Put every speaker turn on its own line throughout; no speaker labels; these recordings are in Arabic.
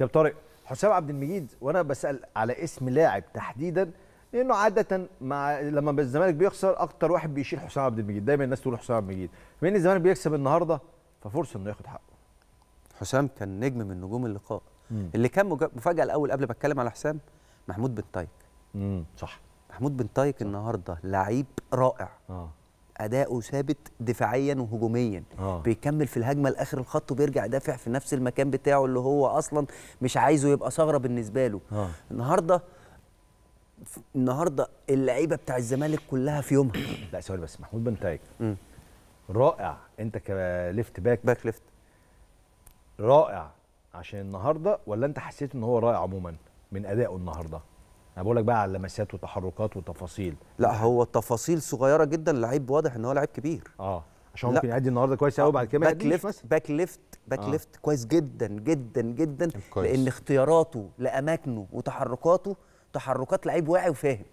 طب طارق حسام عبد المجيد وانا بسال على اسم لاعب تحديدا لانه عاده مع لما الزمالك بيخسر اكتر واحد بيشيل حسام عبد المجيد دايما الناس تقول حسام عبد المجيد بما ان الزمالك بيكسب النهارده ففرصه انه ياخد حقه حسام كان نجم من نجوم اللقاء مم. اللي كان مفاجاه الاول قبل ما اتكلم على حسام محمود بن طايك امم صح محمود بن طايك النهارده لعيب رائع آه. اداؤه ثابت دفاعيا وهجوميا آه. بيكمل في الهجمه لاخر الخط وبيرجع يدافع في نفس المكان بتاعه اللي هو اصلا مش عايزه يبقى ثغره بالنسبه له آه. النهارده النهارده اللعيبه بتاع الزمالك كلها في يومها لا سوري بس محمود تايك رائع انت كليفت باك باك ليفت رائع عشان النهارده ولا انت حسيت ان هو رائع عموما من ادائه النهارده انا بقول لك بقى على لمسات وتحركات وتفاصيل لا هو التفاصيل صغيره جدا اللعيب واضح ان هو لعيب كبير اه عشان ممكن يعدي النهارده كويس قوي بعد كده باك ليفت باك ليفت آه. باك ليفت كويس جدا جدا جدا كويس. لان اختياراته لاماكنه وتحركاته تحركات لعيب واعي وفاهم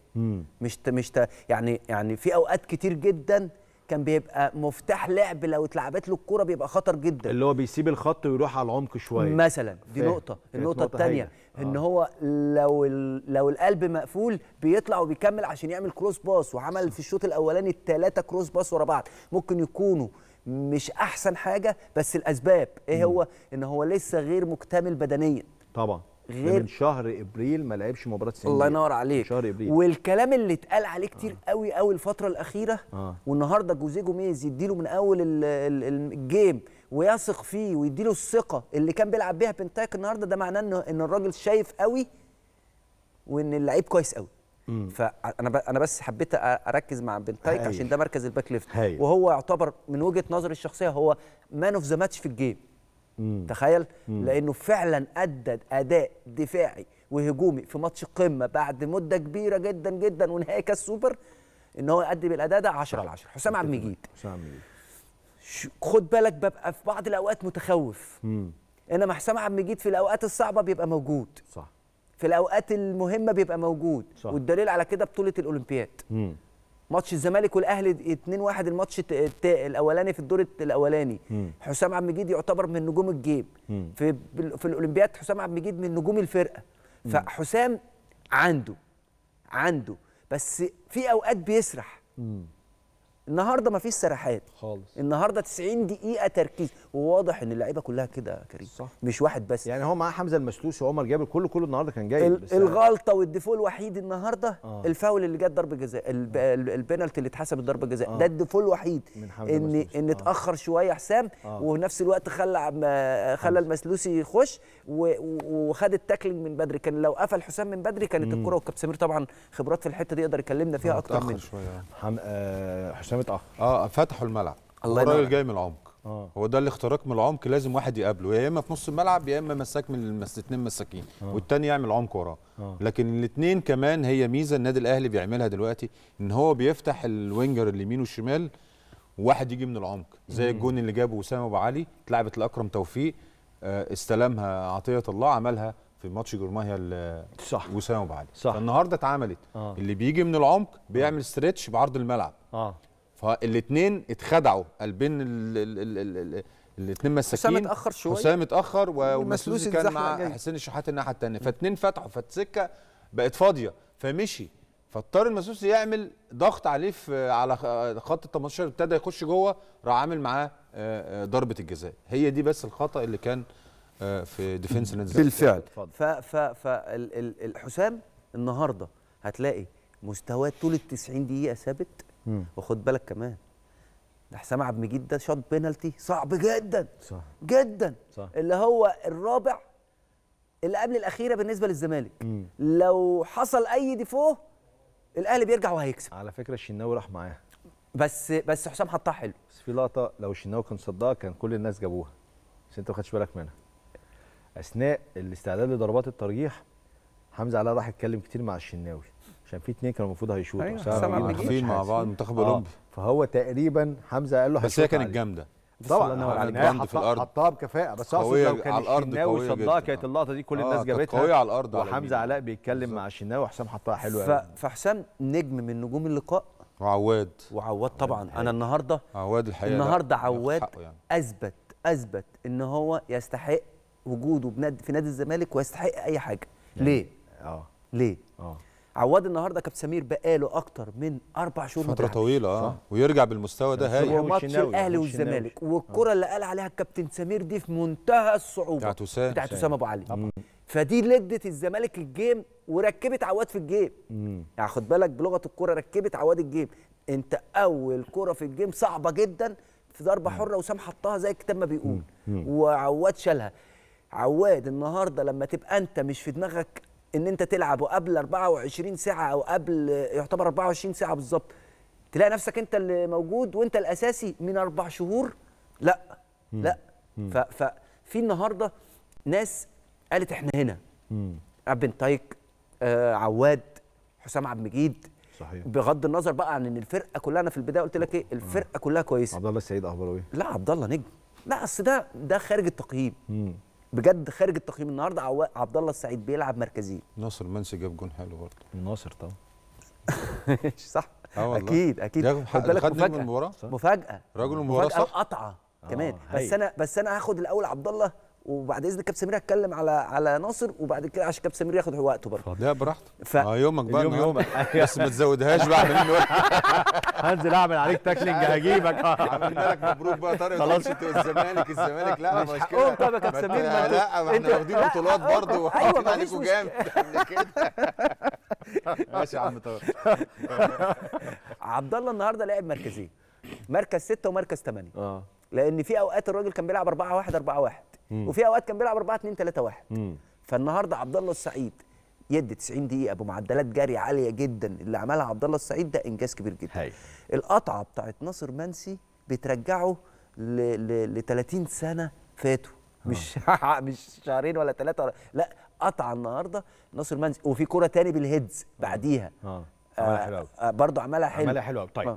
مش مش يعني يعني في اوقات كتير جدا كان بيبقى مفتاح لعب لو اتلعبت له الكوره بيبقى خطر جدا اللي هو بيسيب الخط ويروح على العمق شويه مثلا دي فيه. نقطه النقطه الثانيه آه. ان هو لو لو القلب مقفول بيطلع وبيكمل عشان يعمل كروس باس وعمل في الشوط الاولاني الثلاثه كروس باس ورا بعض ممكن يكونوا مش احسن حاجه بس الاسباب ايه هو ان هو لسه غير مكتمل بدنيا طبعا غير من شهر ابريل ما لعبش مباراه سنين الله ينور عليك شهر ابريل والكلام اللي اتقال عليه كتير آه. قوي قوي الفتره الاخيره آه. والنهارده جوزيه جوميز يديله من اول الجيم ويثق فيه ويديله الثقه اللي كان بيلعب بيها بنتايك النهارده ده معناه ان ان الراجل شايف قوي وان اللعيب كويس قوي مم. فانا انا بس حبيت اركز مع بنتايك عشان ده مركز الباك ليفت وهو يعتبر من وجهه نظري الشخصيه هو مان اوف ذا ماتش في الجيم مم. تخيل مم. لانه فعلا ادى اداء دفاعي وهجومي في ماتش قمه بعد مده كبيره جدا جدا ونهائي كاس سوبر ان هو يقدم الاداء ده 10 على 10 حسام عبد المجيد حسام عبد المجيد خد بالك ببقى في بعض الاوقات متخوف مم. انما حسام عبد المجيد في الاوقات الصعبه بيبقى موجود صح في الاوقات المهمه بيبقى موجود صح. والدليل على كده بطوله الاولمبياد مم. ماتش الزمالك والاهلي 2-1 الماتش الاولاني في الدور الاولاني مم. حسام عبد المجيد يعتبر من نجوم الجيب في في الاولمبياد حسام عبد المجيد من نجوم الفرقه مم. فحسام عنده عنده بس في اوقات بيسرح مم. النهارده مفيش سرحات خالص النهارده 90 دقيقه تركيز وواضح ان اللعيبه كلها كده يا كريم صح. مش واحد بس يعني هو معاه حمزه المشلوش وعمر جابر كله كله النهارده كان جاي يعني الغلطه والديفو الوحيد النهارده آه. الفاول اللي جت ضربه جزاء البينالتي آه. البنالتي اللي اتحسبت ضربه جزاء آه. ده الديفو الوحيد ان مسلوش. ان آه. اتاخر شويه حسام آه. وفي نفس الوقت خلى خلى المسلوسي يخش وخد التاكلينج من بدري كان لو قفل حسام من بدري كانت الكره وكابتن سمير طبعا خبرات في الحته دي يقدر يكلمنا فيها آه. اكتر من شويه حم... آه حسام متاخر اه فتحوا الملعب الله ينور الراجل جاي من العمق آه. هو ده الاختراق من العمق لازم واحد يقابله يا اما في نص الملعب يا اما مساك من المس... اتنين مساكين آه. والتاني يعمل عمق وراه آه. لكن الاثنين كمان هي ميزه النادي الاهلي بيعملها دلوقتي ان هو بيفتح الوينجر اليمين والشمال واحد يجي من العمق زي الجون اللي جابه اسامه ابو علي اتلعبت لاكرم توفيق آه، استلمها عطيه الله عملها في ماتش جرمانيا صح وسام ابو علي صح فالنهارده اتعملت آه. اللي بيجي من العمق بيعمل آه. ستريتش بعرض الملعب آه. فالاثنين اتخدعوا قلبين الاثنين مساكين حسام اتاخر شويه حسام اتاخر ومسلوسي كان مع جاي. حسين الشحات الناحيه الثانيه فاثنين فتحوا فالسكه بقت فاضيه فمشي فاضطر المسلوسي يعمل ضغط عليه في على خط ال 18 ابتدى يخش جوه راح عامل معاه آه، آه، ضربه الجزاء هي دي بس الخطا اللي كان آه، في ديفنس بالفعل ف ف ف الحسام النهارده هتلاقي مستواه طول ال 90 دقيقه ثابت وخد بالك كمان ده حسام عبد المجيد ده شاط بينالتي صعب جدا صح جدا صح. اللي هو الرابع اللي قبل الاخيره بالنسبه للزمالك لو حصل اي ديفو الاهلي بيرجع وهيكسب على فكره الشناوي راح معاها بس بس حسام حطها حلو بس في لقطه لو الشناوي كان صدها كان كل الناس جابوها بس انت ما خدتش بالك منها اثناء الاستعداد لضربات الترجيح حمزه علاء راح يتكلم كتير مع الشناوي عشان في اثنين كانوا المفروض هيشوطوا أيوة. سامع حاطين مع بعض منتخب اولمبي آه. فهو تقريبا حمزه قال له بس هي كانت جامده طبعا هو على في الارض حطها بكفاءه بس اقصد لو كان الشناوي صدها كانت اللقطه دي كل آه، الناس جابتها قويه على الارض وحمزه علاء بيتكلم بالزبط. مع الشناوي وحسام حطها حلوه قوي فحسام نجم من نجوم اللقاء وعواد وعواد طبعا الحقيقة. يعني انا النهارده عواد الحقيقه النهارده عواد يعني. اثبت اثبت ان هو يستحق وجوده في نادي الزمالك ويستحق اي حاجه يعني. ليه؟ اه ليه؟ اه عواد النهارده كابتن سمير بقاله اكتر من اربع شهور فتره طويله اه ويرجع بالمستوى ده يعني هايل ماتش الاهلي والزمالك آه. والكره اللي قال عليها الكابتن سمير دي في منتهى الصعوبه بتاعت وسام بتاعت وسام ابو علي فدي لده الزمالك الجيم وركبت عواد في الجيم يعني خد بالك بلغه الكره ركبت عواد الجيم انت اول كره في الجيم صعبه جدا في ضربه حره وسام حطها زي الكتاب ما بيقول وعواد شالها عواد النهارده لما تبقى انت مش في دماغك ان انت تلعب وقبل 24 ساعه او قبل يعتبر 24 ساعه بالظبط تلاقي نفسك انت اللي موجود وانت الاساسي من اربع شهور لا مم. لا ففي النهارده ناس قالت احنا هنا عبد بنتايك آه عواد حسام عبد المجيد صحيح بغض النظر بقى عن ان الفرقه كلها انا في البدايه قلت لك ايه الفرقه كلها كويسه عبد الله السعيد اخباره ايه لا عبد الله نجم لا اصل ده ده خارج التقييم بجد خارج التقييم النهارده عبد الله السعيد بيلعب مركزي ناصر منسي جاب جون حلو برضه ناصر طبعا صح اه والله اكيد اكيد خد بالك مفاجاه مفاجاه رجل المباراه صح قطعه كمان اه، بس انا بس انا هاخد الاول عبد الله وبعد اذن كابتن سمير هتكلم على على ناصر وبعد كده عشان كابتن سمير ياخد وقته برضه فده براحتك ف... اه يومك بقى يوم يومك بس ما تزودهاش بقى مني هنزل اعمل عليك تاكلنج هجيبك عملنا لك مبروك بقى طارق خلاص انت والزمالك الزمالك لا مش كده طب يا كابتن سمير لا ما احنا واخدين بطولات أيوة، برضه وحاطين أيوة، عليكم جامد ماشي يا عم طارق عبد الله النهارده لعب مركزين مركز سته ومركز ثمانيه اه لان في اوقات الراجل كان بيلعب 4 1 4 1 وفي اوقات كان بيلعب 4 2 3 1 فالنهارده عبد الله السعيد يد 90 دقيقه بمعدلات جري عاليه جدا اللي عملها عبد الله السعيد ده انجاز كبير جدا هي. القطعه بتاعت ناصر منسي بترجعه ل 30 سنه فاتوا آه. مش مش شهرين ولا ثلاثه ولا لا قطعه النهارده ناصر منسي وفي كره تاني بالهيدز بعديها اه, آه, آه, آه برضه عملها حلو عملها حلو طيب آه.